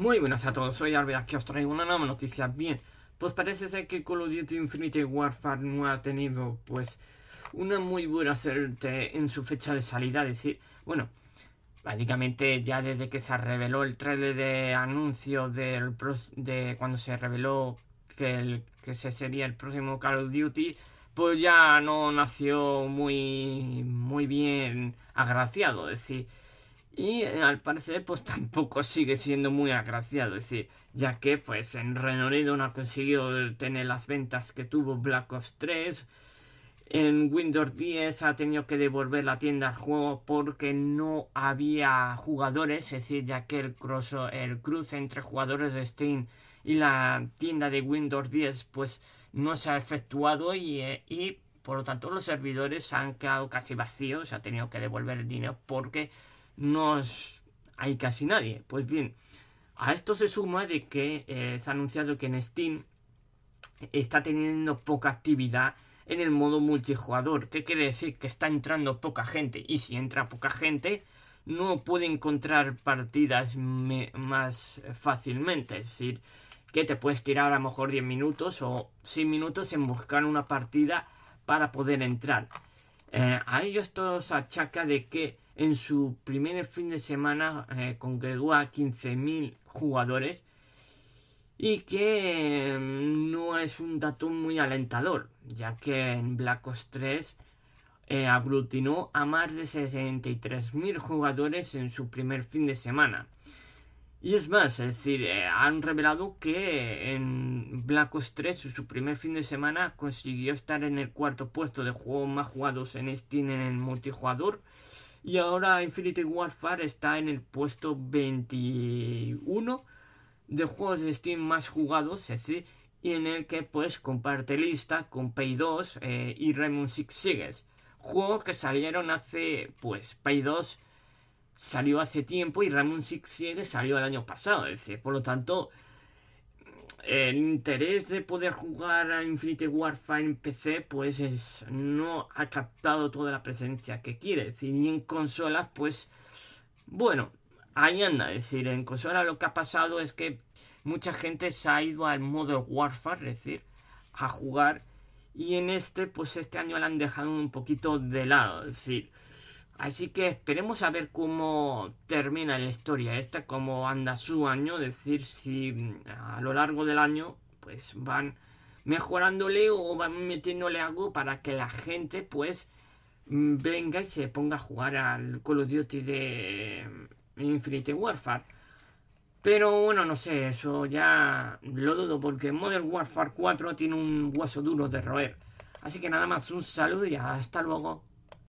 Muy buenas a todos, soy Arbea, aquí os traigo una nueva noticia. Bien, pues parece ser que Call of Duty Infinity Warfare no ha tenido, pues, una muy buena suerte en su fecha de salida. Es decir, bueno, básicamente ya desde que se reveló el trailer de anuncio del de cuando se reveló que, el, que sería el próximo Call of Duty, pues ya no nació muy, muy bien agraciado. Es decir, y eh, al parecer, pues tampoco sigue siendo muy agraciado. Es decir, ya que pues en Reino no ha conseguido tener las ventas que tuvo Black Ops 3. En Windows 10 ha tenido que devolver la tienda al juego porque no había jugadores, es decir, ya que el, el cruce entre jugadores de Steam y la tienda de Windows 10 pues no se ha efectuado y, eh, y por lo tanto los servidores han quedado casi vacíos, ha tenido que devolver el dinero porque no hay casi nadie. Pues bien, a esto se suma de que eh, se ha anunciado que en Steam está teniendo poca actividad en el modo multijugador. ¿Qué quiere decir? Que está entrando poca gente. Y si entra poca gente, no puede encontrar partidas más fácilmente. Es decir, que te puedes tirar a lo mejor 10 minutos o 6 minutos en buscar una partida para poder entrar. Eh, a ello esto se achaca de que en su primer fin de semana eh, congregó a 15.000 jugadores y que em, no es un dato muy alentador, ya que en Black Ops 3 eh, aglutinó a más de 63.000 jugadores en su primer fin de semana. Y es más, es decir, eh, han revelado que en Black Ops 3, su primer fin de semana, consiguió estar en el cuarto puesto de juego más jugados en Steam en el multijugador y ahora Infinity Warfare está en el puesto 21 de juegos de Steam más jugados, es decir, y en el que pues comparte lista con Pay 2 eh, y Raymond Six Sieges. Juegos que salieron hace, pues Pay 2 salió hace tiempo y Raymond Six Sieges salió el año pasado, es decir, por lo tanto el interés de poder jugar a Infinity Warfare en PC, pues es, no ha captado toda la presencia que quiere. Es decir, y en consolas, pues, bueno, ahí anda. Es decir, en consolas lo que ha pasado es que mucha gente se ha ido al modo Warfare, es decir, a jugar. Y en este, pues este año la han dejado un poquito de lado. Es decir, Así que esperemos a ver cómo termina la historia esta, cómo anda su año, decir si mm, a lo largo del año pues van mejorándole o van metiéndole algo para que la gente pues mm, venga y se ponga a jugar al Call of Duty de mm, Infinite Warfare. Pero bueno, no sé, eso ya lo dudo porque Modern Warfare 4 tiene un hueso duro de roer. Así que nada más, un saludo y hasta luego.